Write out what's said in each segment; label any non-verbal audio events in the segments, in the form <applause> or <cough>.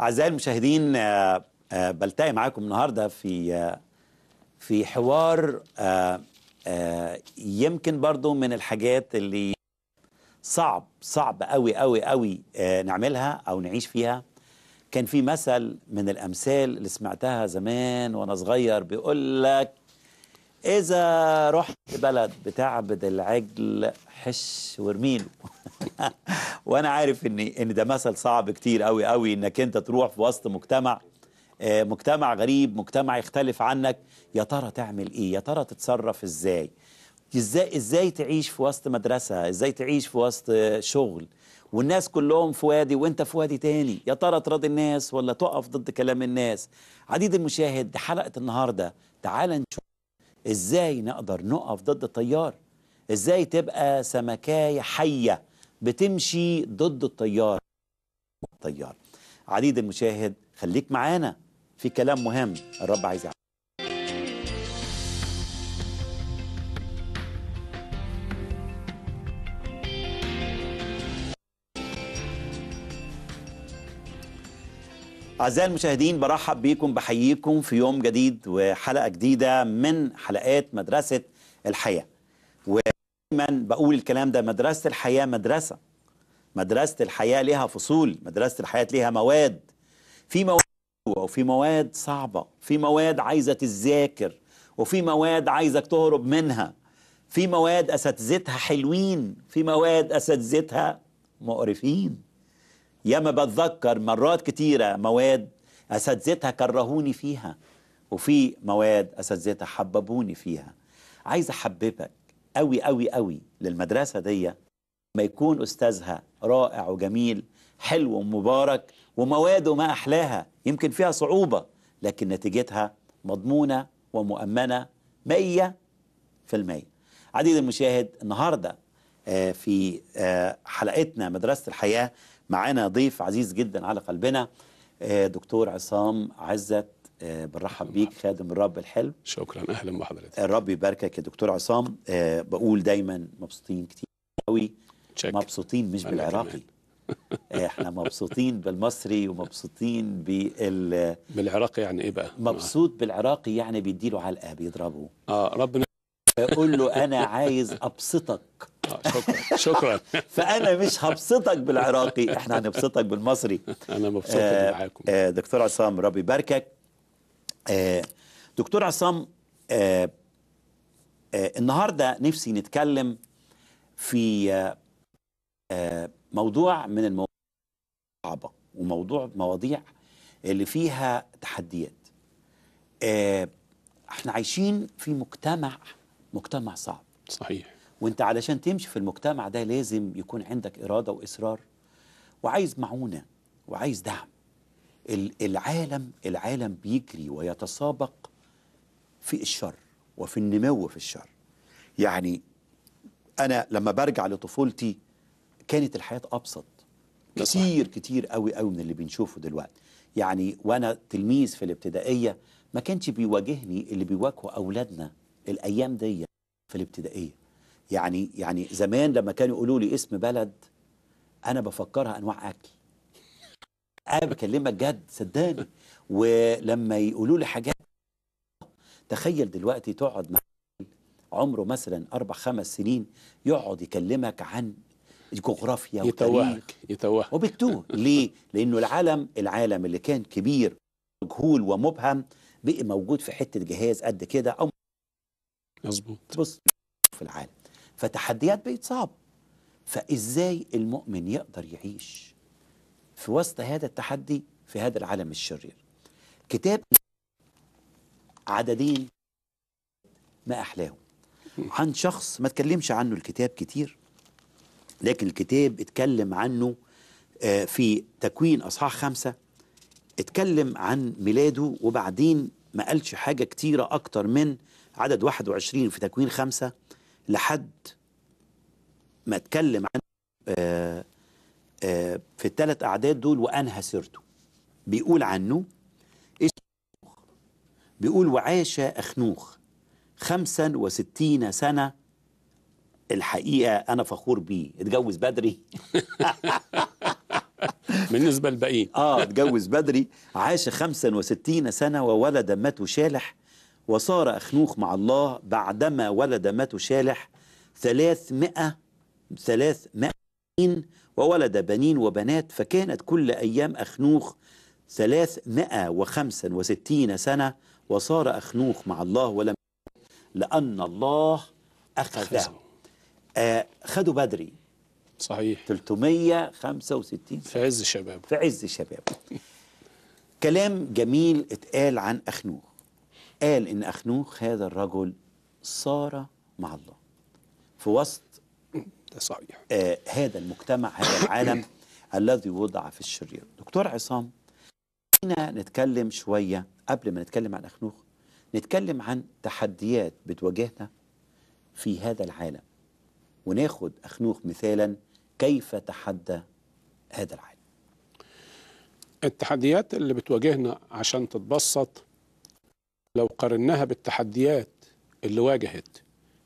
أعزائي المشاهدين آه، آه، بلتقي معاكم النهاردة في آه، في حوار يمكن برضو من الحاجات اللي صعب صعب قوي قوي قوي نعملها أو نعيش فيها كان في مثل من الأمثال اللي سمعتها زمان وأنا صغير بيقول لك إذا رحت بلد بتعبد العجل حش وارميله <laughs> وانا عارف ان ان ده مثل صعب كتير قوي قوي انك انت تروح في وسط مجتمع آه، مجتمع غريب مجتمع يختلف عنك يا ترى تعمل ايه يا ترى تتصرف ازاي ازاي ازاي تعيش في وسط مدرسه ازاي تعيش في وسط شغل والناس كلهم في وادي وانت في وادي تاني يا ترى تراضي الناس ولا تقف ضد كلام الناس عديد المشاهد حلقه النهارده تعال نشوف ازاي نقدر نقف ضد التيار ازاي تبقى سمكايه حيه بتمشي ضد التيار التيار عديد المشاهد خليك معانا في كلام مهم الرب عايز يعمل أعزائي المشاهدين برحب بيكم بحييكم في يوم جديد وحلقة جديدة من حلقات مدرسة الحياة و دايما بقول الكلام ده مدرسة الحياة مدرسة مدرسة الحياة لها فصول مدرسة الحياة لها مواد في مواد وفي مواد صعبة في مواد عايزة تذاكر وفي مواد عايزك تهرب منها في مواد أساتذتها حلوين في مواد أساتذتها مقرفين ياما بتذكر مرات كتيرة مواد أساتذتها كرهوني فيها وفي مواد أساتذتها حببوني فيها عايز أحببك قوي قوي قوي للمدرسة دي ما يكون أستاذها رائع وجميل حلو ومبارك ومواده ما أحلاها يمكن فيها صعوبة لكن نتيجتها مضمونة ومؤمنة مية في المية عديد المشاهد النهاردة آه، في آه، حلقتنا مدرسة الحياة معانا ضيف عزيز جدا على قلبنا آه، دكتور عصام عزت آه، بنرحب نعم. بيك خادم الرب الحلو شكرا اهلا بحضرتك الرب يباركك يا دكتور عصام آه، بقول دايما مبسوطين كتير قوي مبسوطين مش بالعراقي آه، احنا مبسوطين بالمصري ومبسوطين بال بالعراقي يعني ايه بقى؟ مبسوط بالعراقي يعني بيديله علقه بيضربه اه ربنا يقول له انا عايز ابسطك شكرا شكرا <laughs> فانا مش هبسطك بالعراقي احنا هنبسطك بالمصري انا مبسوط آه معاكم آه دكتور عصام ربي يباركك آه، دكتور عصام آه، آه، النهارده نفسي نتكلم في موضوع من المواضيع الصعبه وموضوع مواضيع اللي فيها تحديات احنا عايشين في مجتمع مجتمع صعب صحيح وانت علشان تمشي في المجتمع ده لازم يكون عندك اراده واصرار وعايز معونه وعايز دعم العالم العالم بيجري ويتسابق في الشر وفي النمو في الشر يعني أنا لما برجع لطفولتي كانت الحياة أبسط كتير كتير قوي قوي من اللي بنشوفه دلوقتي يعني وأنا تلميذ في الابتدائية ما كانش بيواجهني اللي بيواجهوا أولادنا الأيام دي في الابتدائية يعني يعني زمان لما كانوا يقولوا لي اسم بلد أنا بفكرها أنواع أكل انا بكلمك جد صدقني ولما يقولوا لي حاجات تخيل دلوقتي تقعد مع عمره مثلا اربع خمس سنين يقعد يكلمك عن الجغرافيا يتوهك يتوهك وبتوه ليه؟ لانه العالم العالم اللي كان كبير مجهول ومبهم بقي موجود في حته جهاز قد كده او مظبوط بص في العالم فتحديات بقت صعبه فازاي المؤمن يقدر يعيش في وسط هذا التحدي في هذا العالم الشرير كتاب عددين ما أحلاهم عن شخص ما تكلمش عنه الكتاب كتير لكن الكتاب اتكلم عنه آه، في تكوين أصحاح خمسة اتكلم عن ميلاده وبعدين ما قالش حاجة كتيرة أكتر من عدد 21 في تكوين خمسة لحد ما اتكلم عن آه، في الثلاث أعداد دول وأنهى سيرته بيقول عنه إيه بيقول وعاش أخنوخ خمسا وستين سنة الحقيقة أنا فخور بيه اتجوز بدري <laughs> بالنسبة للباقيين آه اتجوز بدري عاش خمسا وستين سنة وولد ماتو شالح وصار أخنوخ مع الله بعدما ولد ماتو شالح ثلاثمائة ثلاثمائة وولد بنين وبنات فكانت كل أيام أخنوخ ثلاثمائة وخمسا وستين سنة وصار أخنوخ مع الله ولم لأن الله أخذه آه خدوا بدري صحيح 365 في عز شبابه في عز شبابه كلام جميل اتقال عن أخنوخ قال إن أخنوخ هذا الرجل صار مع الله في وسط صحيح آه هذا المجتمع هذا العالم <coughs> الذي وضع في الشرير دكتور عصام هنا نتكلم شوية قبل ما نتكلم عن أخنوخ نتكلم عن تحديات بتواجهنا في هذا العالم وناخد أخنوخ مثالا كيف تحدى هذا العالم التحديات اللي بتواجهنا عشان تتبسط لو قارناها بالتحديات اللي واجهت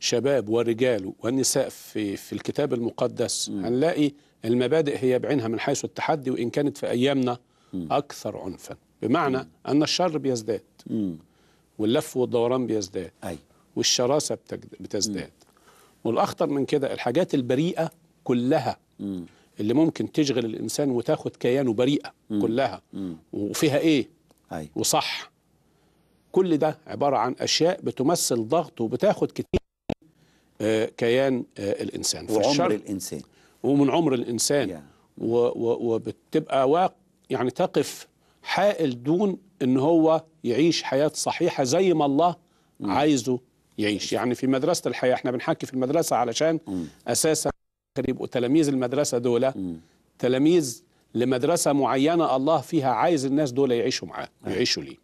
شباب ورجال والنساء في في الكتاب المقدس م. هنلاقي المبادئ هي بعينها من حيث التحدي وان كانت في ايامنا م. اكثر عنفا بمعنى م. ان الشر بيزداد م. واللف والدوران بيزداد أي. والشراسه بتزداد م. والاخطر من كده الحاجات البريئه كلها م. اللي ممكن تشغل الانسان وتاخد كيانه بريئه م. كلها م. وفيها ايه أي. وصح كل ده عباره عن اشياء بتمثل ضغط وبتاخد كتير آه، كيان آه، الانسان وعمر وعمر الانسان ومن عمر الانسان و و وبتبقى واق يعني تقف حائل دون ان هو يعيش حياه صحيحه زي ما الله م. Mm. عايزه يعيش يعني في مدرسه الحياه احنا بنحكي في المدرسه علشان م. Mm. اساسا يبقوا تلاميذ المدرسه دول mm. تلاميذ لمدرسه معينه الله فيها عايز الناس دول يعيشوا معاه يعيشوا ليه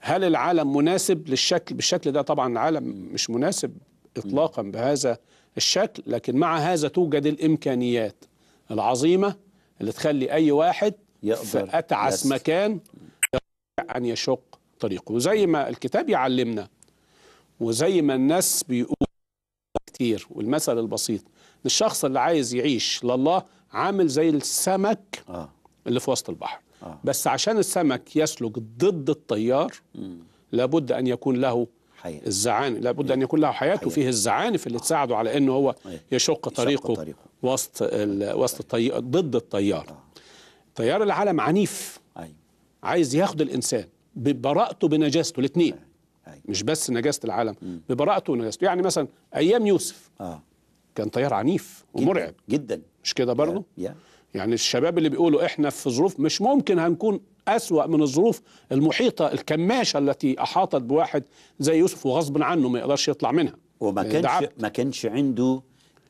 هل العالم مناسب للشكل بالشكل ده طبعا العالم مش مناسب إطلاقا بهذا الشكل لكن مع هذا توجد الإمكانيات العظيمة اللي تخلي أي واحد يقدر في أتعس يس. مكان أن يشق طريقه وزي ما الكتاب يعلمنا وزي ما الناس بيقولوا كتير والمثل البسيط الشخص اللي عايز يعيش لله عامل زي السمك آه. اللي في وسط البحر آه. بس عشان السمك يسلك ضد التيار لابد أن يكون له حياة الزعانف لابد أن إيه. يكون له حياة وفيه الزعانف اللي تساعده على أنه هو إيه. يشق طريقه, طريقه. وسط ال... وسط ضد الطيار تيار آه. العالم عنيف عايز ياخد الإنسان ببراءته بنجاسته الاثنين مش بس نجاسة العالم ببراءته ونجاسته يعني مثلا أيام يوسف آه. كان طيار عنيف ومرعب جدا, جداً. مش كده برضه يعني الشباب اللي بيقولوا احنا في ظروف مش ممكن هنكون أسوأ من الظروف المحيطة الكماشة التي أحاطت بواحد زي يوسف وغصب عنه ما يقدرش يطلع منها وما إيه، كانش ما كانش عنده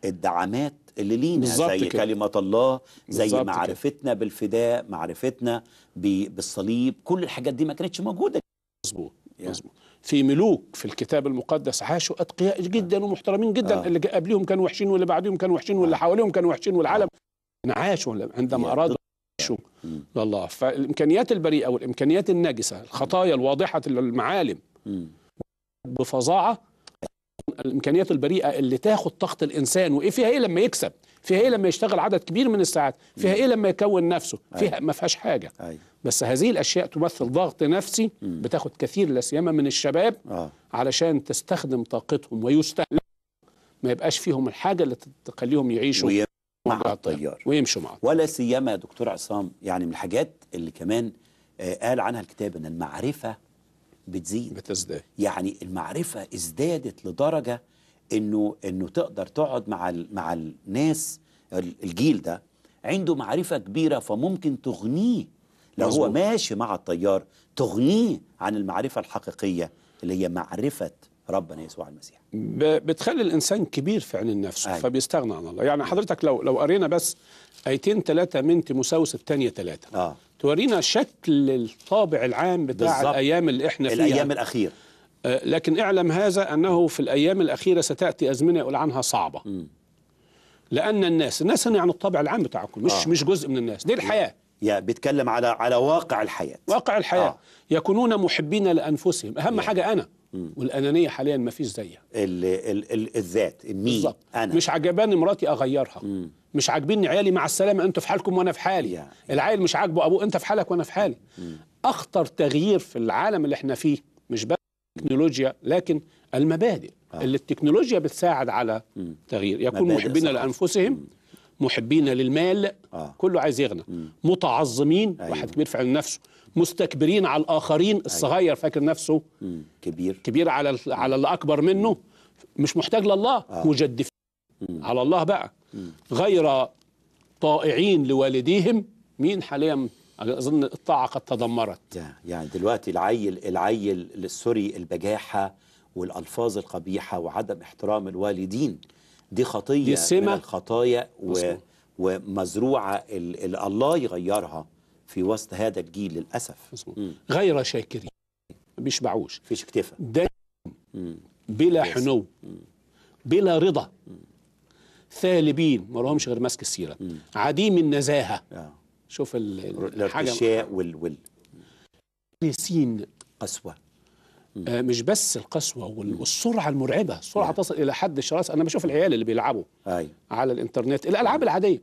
الدعامات اللي لينا زي كده. كلمة الله زي معرفتنا كده. بالفداء معرفتنا بالصليب كل الحاجات دي ما كانتش موجودة مظبوط يعني. مظبوط في ملوك في الكتاب المقدس عاشوا اتقياء جدا آه. ومحترمين جدا آه. اللي قبليهم كانوا وحشين واللي بعديهم كانوا وحشين واللي آه. حواليهم كانوا وحشين والعالم آه. عاشوا عندما ارادوا يكشوا لله فالامكانيات البريئه والامكانيات الناجسه الخطايا الواضحه المعالم بفظاعه الامكانيات البريئه اللي تاخد طاقه الانسان وايه فيها ايه لما يكسب فيها ايه لما يشتغل عدد كبير من الساعات فيها ايه لما يكون نفسه فيها ما فيهاش حاجه بس هذه الاشياء تمثل ضغط نفسي بتاخد كثير لا سيما من الشباب آه. علشان تستخدم طاقتهم ويستهلك ما يبقاش فيهم الحاجه اللي تخليهم يعيشوا مع, مع التيار ويمشوا معه ولا سيما دكتور عصام يعني من الحاجات اللي كمان آه، قال عنها الكتاب ان المعرفه بتزيد بتزداد يعني المعرفه ازدادت لدرجه انه انه تقدر تقعد مع مع الناس الجيل ده عنده معرفه كبيره فممكن تغنيه لو مزبوط. هو ماشي مع التيار تغنيه عن المعرفه الحقيقيه اللي هي معرفه ربنا يسوع المسيح بتخلي الانسان كبير في عين النفس أيوة. فبيستغنى عن الله يعني حضرتك لو لو قرينا بس ايتين ثلاثه من تيموساوس الثانيه ثلاثه آه. تورينا شكل الطابع العام بتاع بالزبط. الايام اللي احنا فيها الايام الاخيره آه لكن اعلم هذا انه في الايام الاخيره ستاتي ازمنه يقول عنها صعبه م. لان الناس الناس هنا يعني الطابع العام بتاعكم مش آه. مش جزء من الناس دي الحياه يا بيتكلم على على واقع الحياه واقع الحياه آه. يكونون محبين لانفسهم اهم يا. حاجه انا والانانيه حاليا ما فيش زيها ال ال ال الذات المين بالظبط انا مش عجباني مراتي اغيرها مم. مش عاجبيني عيالي مع السلامه انتوا في حالكم وانا في حالي يعني. العيل مش عاجبه ابوه انت في حالك وانا في حالي مم. اخطر تغيير في العالم اللي احنا فيه مش بس التكنولوجيا لكن المبادئ آه. اللي التكنولوجيا بتساعد على مم. تغيير يكون محبين لانفسهم مم. محبين للمال آه. كله عايز يغنى مم. متعظمين أيوه. واحد كبير في علم نفسه مستكبرين على الاخرين أيوه. الصغير أيوه. فاكر نفسه مم. كبير كبير على على اللي اكبر منه مم. مش محتاج لله آه. مجدفين على الله بقى مم. غير طائعين لوالديهم مين حاليا اظن الطاعه قد تدمرت يعني دلوقتي العيل العيل السوري البجاحه والالفاظ القبيحه وعدم احترام الوالدين دي خطيه دي سمة. من الخطايا و... ومزروعه ال... الله يغيرها في وسط هذا الجيل للاسف غير شاكرين ما بيشبعوش فيش اكتفاء بلا بلا حنو بلا رضا ثالبين ما لهمش غير ماسك السيره عديم النزاهه آه. شوف الحاجه الارتشاء وال وال قسوه آه، مش بس القسوه والسرعه المرعبه السرعه تصل الى حد الشراسه انا بشوف العيال اللي بيلعبوا أي. على الانترنت الالعاب العاديه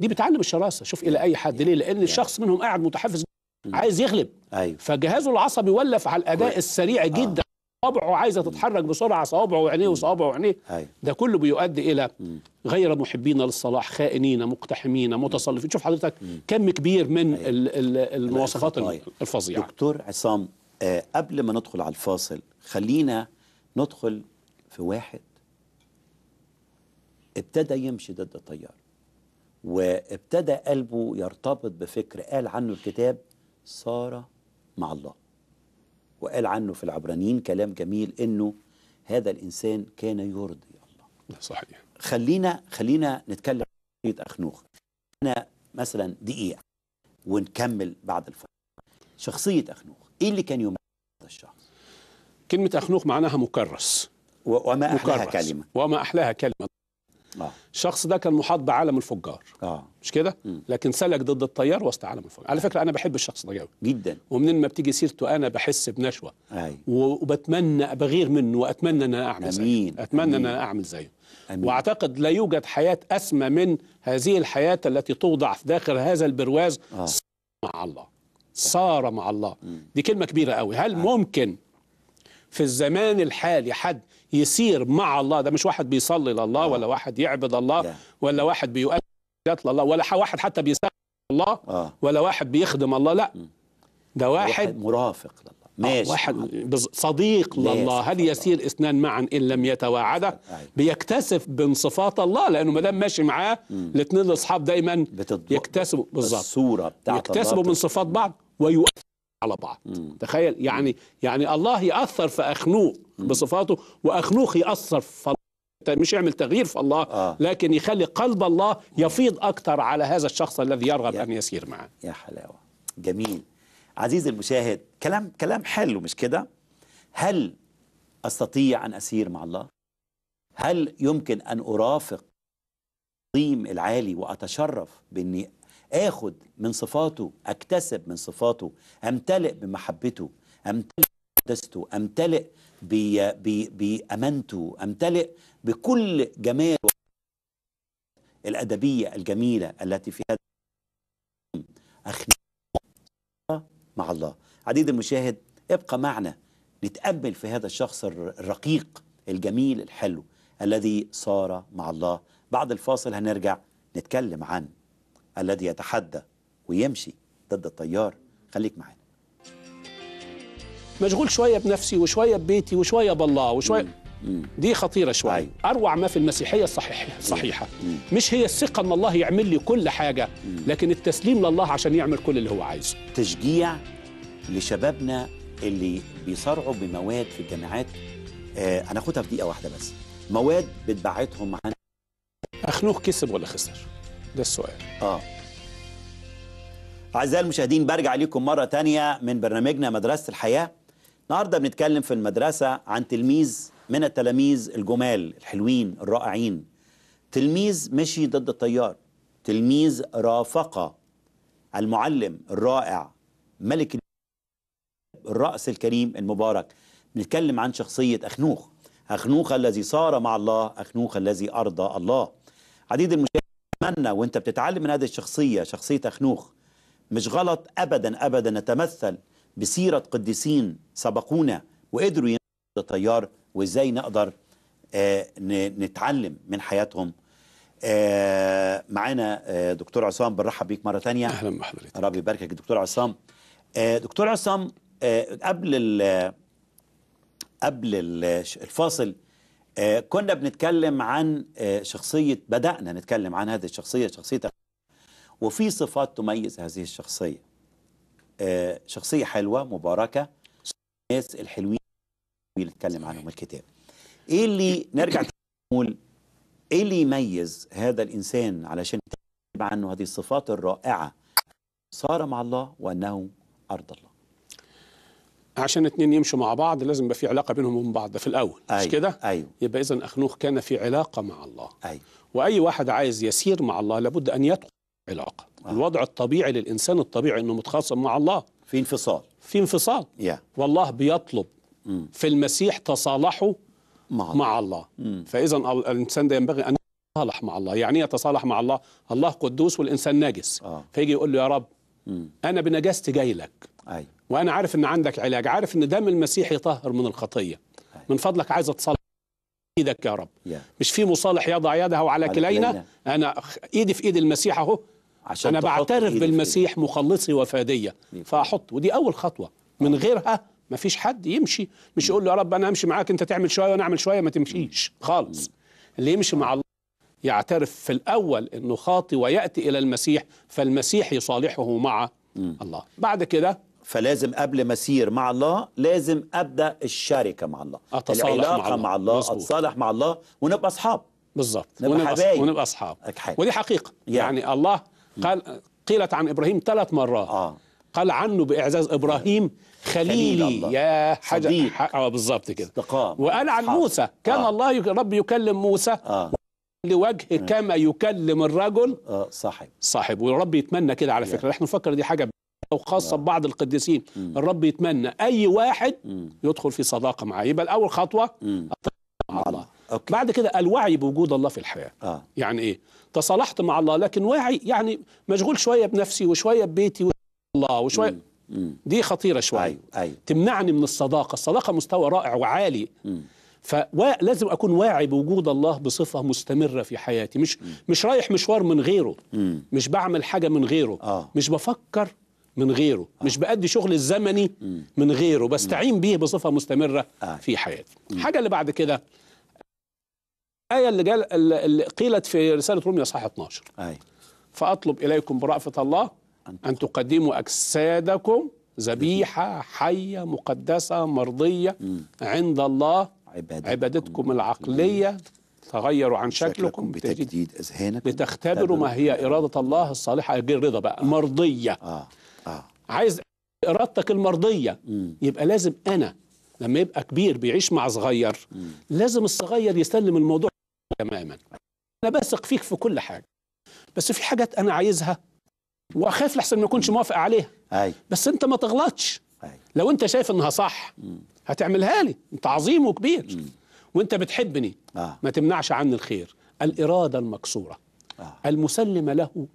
دي بتعلم الشراسه شوف الى اي حد ليه لان الشخص منهم قاعد متحفز عايز يغلب أيوة. فجهازه العصبي ولف على الاداء السريع آه. جدا صوابعه عايزه تتحرك بسرعه صوابعه وعينيه وصوابعه وعينيه أيوة. ده كله بيؤدي الى غير محبين للصلاح خائنين مقتحمين متصلفين شوف حضرتك كم كبير من المواصفات طيب. الفظيعه دكتور عصام آه قبل ما ندخل على الفاصل خلينا ندخل في واحد ابتدى يمشي ضد التيار وابتدى قلبه يرتبط بفكر قال عنه الكتاب صار مع الله وقال عنه في العبرانيين كلام جميل انه هذا الانسان كان يرضي الله نعم، صحيح خلينا خلينا نتكلم عن اخنوخ انا مثلا دقيقه ونكمل بعد الفاصل شخصيه اخنوخ ايه اللي كان يميز هذا الشخص كلمه اخنوخ معناها مكرس وما احلاها مكرس. كلمه وما احلاها كلمه آه. الشخص ده كان محاط بعالم الفجار آه. مش كده لكن سلك ضد التيار وسط عالم الفجار على فكره انا بحب الشخص ده قوي جدا ومنين ما بتيجي سيرته انا بحس بنشوه آه. وبتمنى بغير منه واتمنى ان انا اعمل زيه اتمنى أمين. ان انا اعمل زيه واعتقد لا يوجد حياه اسمى من هذه الحياه التي توضع في داخل هذا البرواز آه. مع الله صار مع الله دي كلمة كبيرة قوي هل آه. ممكن في الزمان الحالي حد يسير مع الله ده مش واحد بيصلي لله آه. ولا واحد يعبد الله ولا واحد بيؤدي لله ولا واحد حتى بيستخدم الله آه. ولا واحد بيخدم الله لا ده واحد مرافق لله ماشي واحد صديق لله هل يسير اثنان معا ان لم يتواعدا أيوة. بيكتسب صفات الله لانه ما دام ماشي معاه الاثنين الاصحاب دايما يكتسبوا بالظبط الصوره بتاعت يكتسبوا من صفات بعض ويؤثر على بعض مم. تخيل يعني يعني الله يأثر في أخنوق مم. بصفاته وأخنوق يأثر في الله مش يعمل تغيير في الله آه. لكن يخلي قلب الله يفيض أكثر على هذا الشخص الذي يرغب يا. أن يسير معه يا حلاوة جميل عزيزي المشاهد كلام كلام حلو مش كده هل أستطيع أن أسير مع الله هل يمكن أن أرافق العظيم العالي وأتشرف بأني اخد من صفاته اكتسب من صفاته امتلئ بمحبته امتلئ بقدسته امتلئ بامانته امتلئ بكل جمال الادبيه الجميله التي في اخلاق مع الله عديد المشاهد ابقى معنا نتامل في هذا الشخص الرقيق الجميل الحلو الذي صار مع الله بعد الفاصل هنرجع نتكلم عن الذي يتحدى ويمشي ضد التيار خليك معانا مشغول شويه بنفسي وشويه ببيتي وشويه بالله وشويه مم. دي خطيره شويه أيوة. اروع ما في المسيحيه الصحيحه صحيحه مش هي الثقه ان الله يعمل لي كل حاجه مم. لكن التسليم لله عشان يعمل كل اللي هو عايزه تشجيع لشبابنا اللي بيصارعوا بمواد في الجامعات آه انا اخدها في دقيقه واحده بس مواد بتبعتهم عن اخنوخ كسب ولا خسر ده السؤال اه أعزائي المشاهدين برجع لكم مرة تانية من برنامجنا مدرسة الحياة النهاردة بنتكلم في المدرسة عن تلميذ من التلاميذ الجمال الحلوين الرائعين تلميذ مشي ضد التيار تلميذ رافق المعلم الرائع ملك الرأس الكريم المبارك بنتكلم عن شخصية أخنوخ أخنوخ الذي صار مع الله أخنوخ الذي أرضى الله عديد المشاهدين اتمنى وانت بتتعلم من هذه الشخصيه شخصيه اخنوخ مش غلط ابدا ابدا نتمثل بسيره قديسين سبقونا وقدروا ينقذوا طيار وازاي نقدر آه، نتعلم من حياتهم آه، معانا آه، دكتور عصام بنرحب بيك مره ثانيه اهلا بحضرتك ربي يباركك دكتور عصام دكتور عصام قبل قبل الفاصل آه، كنا بنتكلم عن آه، شخصية بدأنا نتكلم عن هذه الشخصية شخصية وفي صفات تميز هذه الشخصية آه، شخصية حلوة مباركة الناس الحلوين اللي نتكلم عنهم الكتاب ايه اللي <clears throat> نرجع نقول ايه اللي يميز هذا الانسان علشان نتكلم عنه هذه الصفات الرائعة صار مع الله وأنه أرض الله عشان اتنين يمشوا مع بعض لازم يبقى في علاقه بينهم وبين بعض في الاول أيوة مش كده أيوة يبقى اذا اخنوخ كان في علاقه مع الله أيوة واي واحد عايز يسير مع الله لابد ان يدخل علاقه آه. الوضع الطبيعي للانسان الطبيعي انه متخاصم مع الله في انفصال في انفصال yeah. والله بيطلب م. في المسيح تصالحه مع الله, مع الله. فاذا الانسان ده ينبغي ان يتصالح مع الله يعني ايه يتصالح مع الله الله قدوس والانسان نجس آه. فيجي يقول له يا رب م. انا بنجاستي جاي لك أيوة. وانا عارف ان عندك علاج عارف ان دم المسيح يطهر من الخطيه من فضلك عايز اتصل ايدك يا رب مش في مصالح يضع يده على كلينا انا ايدي في ايد المسيح اهو عشان انا بعترف بالمسيح مخلصي وفاديه فاحط ودي اول خطوه من غيرها ما فيش حد يمشي مش يقول له يا رب انا امشي معاك انت تعمل شويه وانا اعمل شويه ما تمشيش خالص اللي يمشي مع الله يعترف في الاول انه خاطي وياتي الى المسيح فالمسيح يصالحه مع الله بعد كده فلازم قبل ما اسير مع الله لازم ابدا الشركه مع الله أتصالح العلاقه مع الله, مع الله. اتصالح مع الله ونبقى اصحاب بالظبط ونبقى حبايب ونبقى اصحاب ودي حقيقه يعني, يعني الله قال قيلت عن ابراهيم ثلاث مرات آه. قال عنه باعزاز ابراهيم خليلي خليل الله. يا حاجه اه بالظبط كده استقام وقال عن حق. موسى كان آه. الله رب يكلم موسى آه. لوجه كما يكلم الرجل آه صاحب صاحب ورب يتمنى كده على فكره احنا نفكر دي حاجه أو لا. ببعض نعم. القديسين مم. الرب يتمنى أي واحد مم. يدخل في صداقة معاه يبقى الأول خطوة مع الله أوكي. بعد كده الوعي بوجود الله في الحياة آه. يعني إيه تصالحت مع الله لكن واعي يعني مشغول شوية بنفسي وشوية ببيتي وشوية الله وشوية مم. مم. دي خطيرة شوية أيوه. أيوه. تمنعني من الصداقة الصداقة مستوى رائع وعالي مم. فلازم اكون واعي بوجود الله بصفه مستمره في حياتي مش م. مش رايح مشوار من غيره م. مش بعمل حاجه من غيره آه. مش بفكر من غيره آه. مش بأدي شغل الزمني مم. من غيره بستعين بيه بصفة مستمرة آه. في حياتي الحاجة اللي بعد كده الآية اللي, جال اللي قيلت في رسالة روميا صح 12 أي. فأطلب إليكم برأفة الله أن تقدموا أجسادكم ذبيحة حية مقدسة مرضية مم. عند الله عبادتكم, عبادتكم العقلية تغيروا عن شكلكم بتجديد اذهانكم لتختبروا ما هي اراده الله الصالحه غير رضا بقى آه. مرضيه آه. آه. عايز ارادتك المرضيه م. يبقى لازم انا لما يبقى كبير بيعيش مع صغير م. لازم الصغير يسلم الموضوع تماما انا بثق فيك في كل حاجه بس في حاجات انا عايزها واخاف لحسن ما اكونش موافق عليها أي. بس انت ما تغلطش أي. لو انت شايف انها صح م. هتعملها لي انت عظيم وكبير م. وانت بتحبني آه. ما تمنعش عني الخير الاراده المكسوره آه. المسلمه له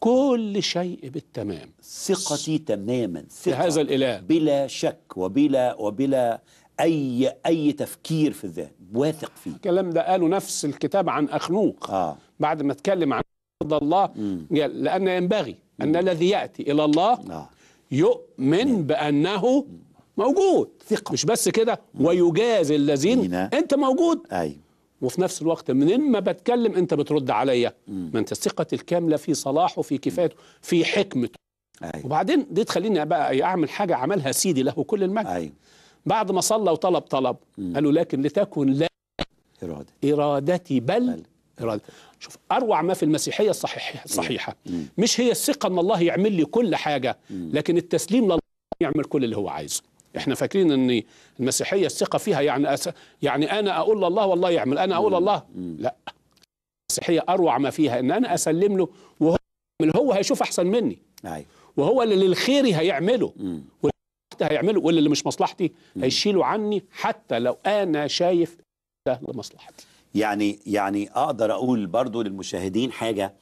كل شيء بالتمام ثقتي تماما في هذا الاله بلا شك وبلا وبلا اي اي تفكير في الذات واثق فيه الكلام ده قاله نفس الكتاب عن اخنوق آه. بعد ما اتكلم عن رضا الله قال لان ينبغي ان الذي ياتي الى الله آه. يؤمن مم. بانه موجود ثقة مش بس كده ويجازي الذين انت موجود ايوه وفي نفس الوقت منين ما بتكلم انت بترد عليا ما انت الثقه الكامله في صلاحه في كفايته في حكمته أيوة. وبعدين دي تخليني بقى إيه، اعمل حاجه عملها سيدي له كل المجد أيوة. بعد ما صلى وطلب طلب مم. قالوا لكن لتكن لا إرادة. ارادتي بل, بل. إرادة. شوف اروع ما في المسيحيه الصحيحه الصحيحه مش هي الثقه ان الله يعمل لي كل حاجه مم. لكن التسليم لله يعمل كل اللي هو عايزه احنا فاكرين ان المسيحيه الثقه فيها يعني أس... يعني انا اقول الله والله يعمل انا اقول الله لا المسيحيه اروع ما فيها ان انا اسلم له وهو هو هيشوف احسن مني أيوة. وهو اللي للخير هيعمله واللي هيعمله واللي, اللي مش مصلحتي هيشيله عني حتى لو انا شايف ده لمصلحتي يعني يعني اقدر اقول برضو للمشاهدين حاجه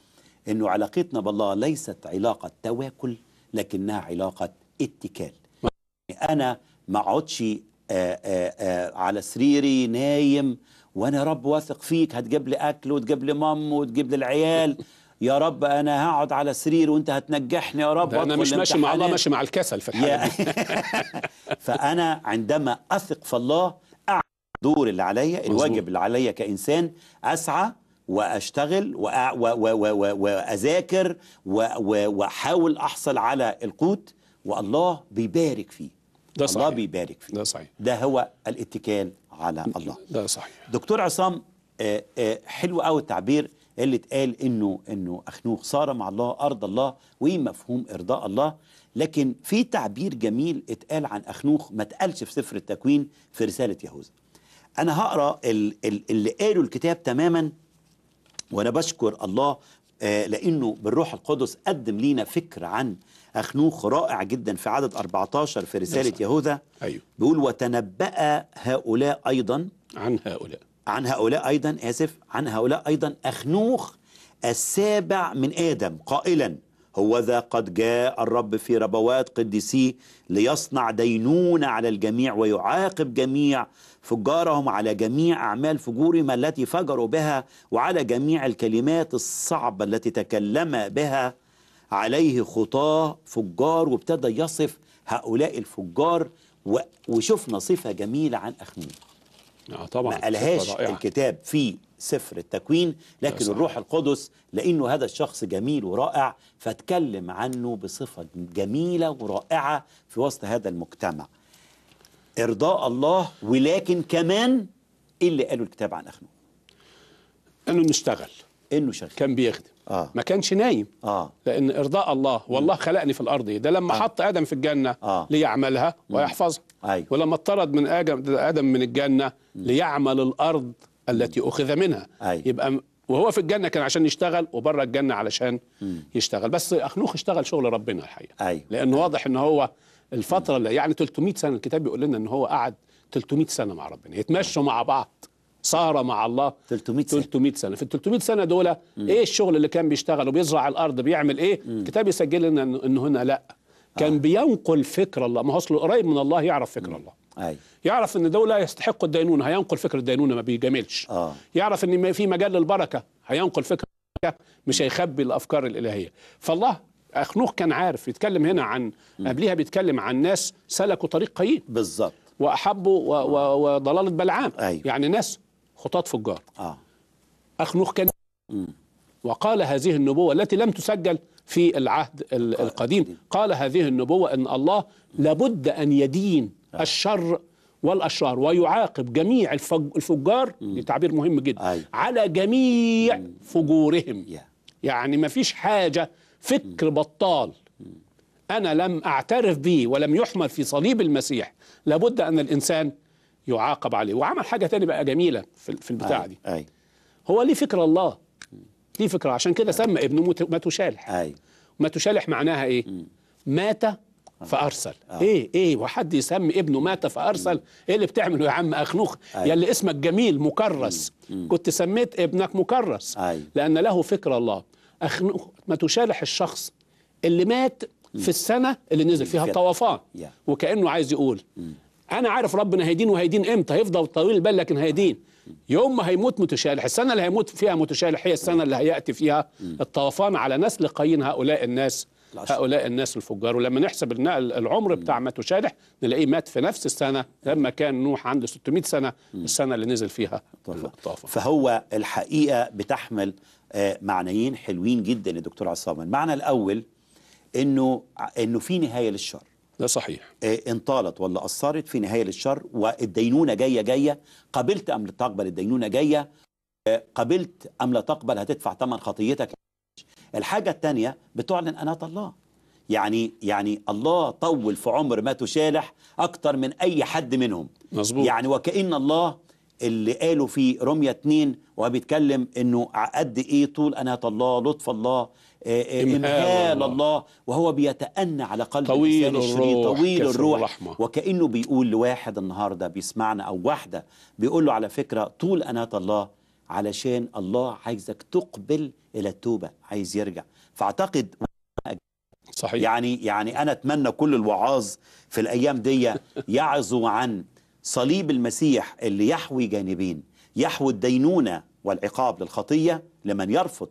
انه علاقتنا بالله ليست علاقه تواكل لكنها علاقه اتكال انا ما اقعدش آه، آه، آه، على سريري نايم وانا رب واثق فيك هتجيب لي اكل وتجيب لي مام وتجيب لي العيال يا رب انا هقعد على سرير وانت هتنجحني يا رب انا مش ماشي مع الله ماشي مع الكسل في الحياه <laughs> فانا عندما اثق في الله اعمل الدور اللي عليا الواجب اللي عليا كانسان اسعى واشتغل واذاكر واحاول احصل على القوت والله بيبارك فيه ده صحيح. الله بيبارك فيه ده صحيح ده هو الاتكال على الله ده صحيح دكتور عصام آه، آه، حلو قوي التعبير اللي اتقال انه انه اخنوخ صار مع الله ارضى الله وايه مفهوم ارضاء الله لكن في تعبير جميل اتقال عن اخنوخ ما اتقالش في سفر التكوين في رساله يهوذا انا هقرا اللي قاله الكتاب تماما وانا بشكر الله آه، لانه بالروح القدس قدم لينا فكر عن أخنوخ رائع جدا في عدد 14 في رسالة يهوذا أيوه. بيقول وتنبأ هؤلاء أيضا عن هؤلاء عن هؤلاء أيضا آسف عن هؤلاء أيضا أخنوخ السابع من آدم قائلا هو ذا قد جاء الرب في ربوات قديسيه ليصنع دينونة على الجميع ويعاقب جميع فجارهم على جميع أعمال فجورهم التي فجروا بها وعلى جميع الكلمات الصعبة التي تكلم بها عليه خطاه فجار وابتدى يصف هؤلاء الفجار وشفنا صفة جميلة عن اخنون آه طبعا ما قالهاش الكتاب في سفر التكوين لكن الروح القدس لأنه هذا الشخص جميل ورائع فاتكلم عنه بصفة جميلة ورائعة في وسط هذا المجتمع إرضاء الله ولكن كمان إيه اللي قاله الكتاب عن اخنون أنه نشتغل انه شغال كان بيخدم آه. ما كانش نايم آه. لأن إرضاء الله والله خلقني في الأرض ده لما آه. حط آدم في الجنة آه. ليعملها ويحفظها أيوه. ولما اطرد من آدم من الجنة ليعمل الأرض التي أخذ منها أيوه. يبقى وهو في الجنة كان عشان يشتغل وبره الجنة علشان م. يشتغل بس أخنوخ اشتغل شغل ربنا الحقيقة أيوه. لأن أيوه. واضح إن هو الفترة اللي يعني 300 سنة الكتاب بيقول لنا إن هو قعد 300 سنة مع ربنا يتمشوا مع بعض صار مع الله 300 سنه 300 سنه في ال 300 سنه دول ايه الشغل اللي كان بيشتغله بيزرع الارض بيعمل ايه مم. كتاب يسجل لنا ان هنا لا كان آه. بينقل فكر الله ما هو اصله قريب من الله يعرف فكر مم. الله أي. يعرف ان دوله يستحق الدينونه هينقل فكر الدينونه ما بيجاملش آه. يعرف ان في مجال للبركه هينقل فكر مش هيخبي الافكار الالهيه فالله اخنوخ كان عارف يتكلم هنا عن قبليها بيتكلم عن ناس سلكوا طريق قايين بالظبط واحبوا وضلاله بلعام أيوه. يعني ناس خطاة فجار آه. أخنوخ كان مم. وقال هذه النبوة التي لم تسجل في العهد القديم قال هذه النبوة أن الله لابد أن يدين آه. الشر والأشرار ويعاقب جميع الفجار دي تعبير مهم جدا على جميع مم. فجورهم يعني ما فيش حاجة فكر مم. بطال أنا لم أعترف به ولم يحمل في صليب المسيح لابد أن الإنسان يعاقب عليه وعمل حاجه تانية بقى جميله في, في البتاعه دي أي. هو ليه فكره الله ليه فكره عشان كده سمى ابنه متشالح ايوه متشالح معناها ايه مات أه. فارسل أي. أه. ايه ايه وحد يسمي ابنه مات فارسل مم. ايه اللي بتعمله يا عم اخنوخ أيوة. يا اللي اسمك جميل مكرس مم. مم. كنت سميت ابنك مكرس أيوة. لان له فكره الله اخنوخ ما الشخص اللي مات في السنه اللي نزل فيها الطوفان وكانه عايز يقول انا عارف ربنا هيدين وهيدين امتى هيفضل طويل البال لكن هيدين يوم ما هيموت متشالح السنه اللي هيموت فيها متشالح هي السنه اللي هياتي فيها الطوفان على نسل قايين هؤلاء الناس هؤلاء الناس الفجار ولما نحسب العمر بتاع متشالح نلاقيه مات في نفس السنه لما كان نوح عنده 600 سنه السنه اللي نزل فيها الطوفان فهو الحقيقه بتحمل آه، معنيين حلوين جدا يا دكتور عصام المعنى الاول انه انه في نهايه للشر ده صحيح آه، انطالت ولا أثرت في نهاية للشر والدينونة جاية جاية قبلت أم لا تقبل الدينونة جاية آه، قبلت أم لا تقبل هتدفع ثمن خطيتك الحاجة الثانية بتعلن انا الله يعني يعني الله طول في عمر ما تشالح أكتر من أي حد منهم مظبوط يعني وكأن الله اللي قالوا في رمية اتنين وهو بيتكلم انه قد ايه طول انا الله لطف الله آه، آه، امهال الله. الله وهو بيتأنى على قلب طويل الروح طويل الروح الرحمة. وكأنه بيقول لواحد النهاردة بيسمعنا أو واحدة بيقول له على فكرة طول انا الله علشان الله عايزك تقبل إلى التوبة عايز يرجع فأعتقد صحيح يعني يعني أنا أتمنى كل الوعاظ في الأيام دي يعظوا عن صليب المسيح اللي يحوي جانبين يحوي الدينونة والعقاب للخطية لمن يرفض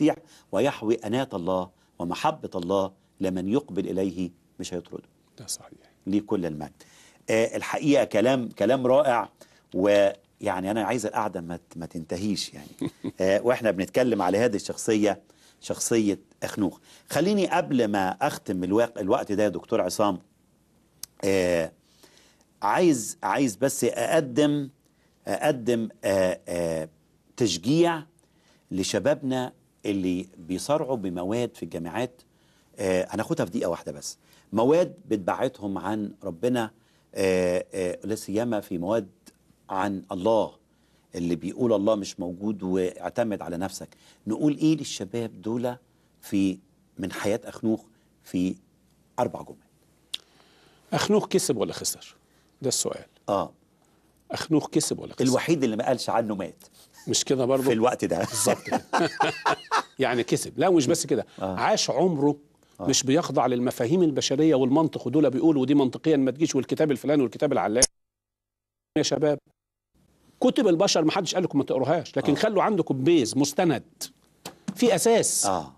المسيح ويحوي أناة الله ومحبة الله لمن يقبل إليه مش هيطرده ده صحيح ليه كل المجد آه الحقيقة كلام كلام رائع ويعني أنا عايز القعدة ما, ما تنتهيش يعني <laughs> آه وإحنا بنتكلم على هذه الشخصية شخصية أخنوخ خليني قبل ما أختم الوقت ده يا دكتور عصام آه عايز عايز بس اقدم اقدم آآ آه، آآ آه، تشجيع لشبابنا اللي بيصارعوا بمواد في الجامعات هناخدها آه، في دقيقه واحده بس مواد بتبعدهم عن ربنا لا سيما في مواد عن الله اللي بيقول الله مش موجود واعتمد على نفسك نقول ايه للشباب دول في من حياه اخنوخ في اربع جمل اخنوخ كسب ولا خسر ده السؤال اه اخنوخ كسب ولا كسب الوحيد اللي ما قالش عنه مات مش كده برضه في الوقت ده بالظبط <laughs> يعني كسب لا مش بس كده آه. عاش عمره آه. مش بيخضع للمفاهيم البشريه والمنطق ودول بيقولوا ودي منطقيا ما تجيش والكتاب الفلاني والكتاب العلاني يا شباب كتب البشر ما حدش قال لكم ما تقروهاش لكن آه. خلوا عندكم بيز مستند في اساس آه.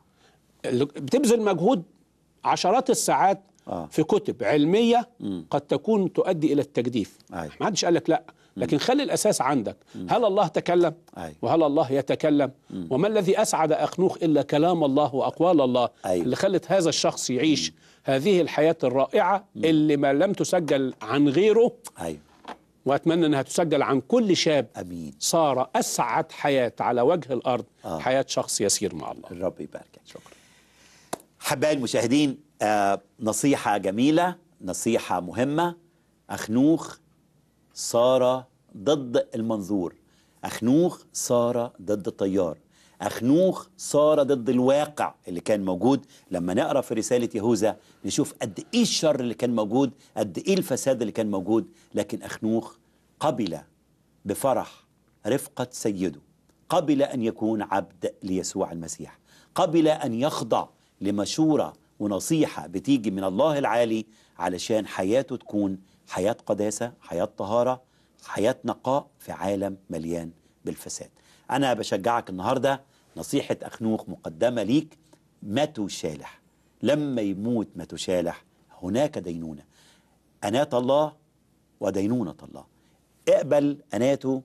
بتبذل مجهود عشرات الساعات آه. في كتب علميه قد تكون تؤدي الى التجديف ما حدش قال لك لا لكن خلي الاساس عندك هل الله تكلم وهل الله يتكلم وما الذي اسعد اخنوخ الا كلام الله واقوال الله اللي خلت هذا الشخص يعيش هذه الحياه الرائعه اللي ما لم تسجل عن غيره واتمنى انها تسجل عن كل شاب امين صار اسعد حياه على وجه الارض آه. حياه شخص يسير مع الله الرب يباركك شكرا حبايب المشاهدين آه نصيحة جميلة نصيحة مهمة أخنوخ صار ضد المنظور أخنوخ صار ضد التيار أخنوخ صار ضد الواقع اللي كان موجود لما نقرأ في رسالة يهوذا نشوف قد إيه الشر اللي كان موجود قد إيه الفساد اللي كان موجود لكن أخنوخ قبل بفرح رفقة سيده قبل أن يكون عبد ليسوع المسيح قبل أن يخضع لمشورة ونصيحة بتيجي من الله العالي علشان حياته تكون حياة قداسة حياة طهارة حياة نقاء في عالم مليان بالفساد أنا بشجعك النهاردة نصيحة أخنوخ مقدمة ليك ما تشالح لما يموت ما تشالح هناك دينونة أناة الله ودينونة الله اقبل أناته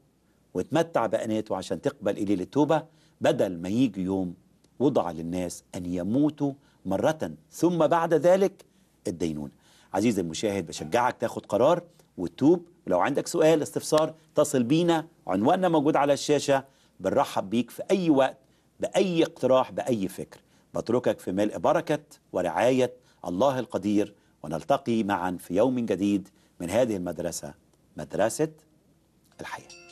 واتمتع بأناته عشان تقبل إليه للتوبة بدل ما يجي يوم وضع للناس أن يموتوا مرة ثم بعد ذلك الدينونة عزيزي المشاهد بشجعك تاخد قرار وتوب ولو عندك سؤال استفسار تصل بينا عنواننا موجود على الشاشة بنرحب بيك في أي وقت بأي اقتراح بأي فكر بتركك في ملء بركة ورعاية الله القدير ونلتقي معا في يوم جديد من هذه المدرسة مدرسة الحياه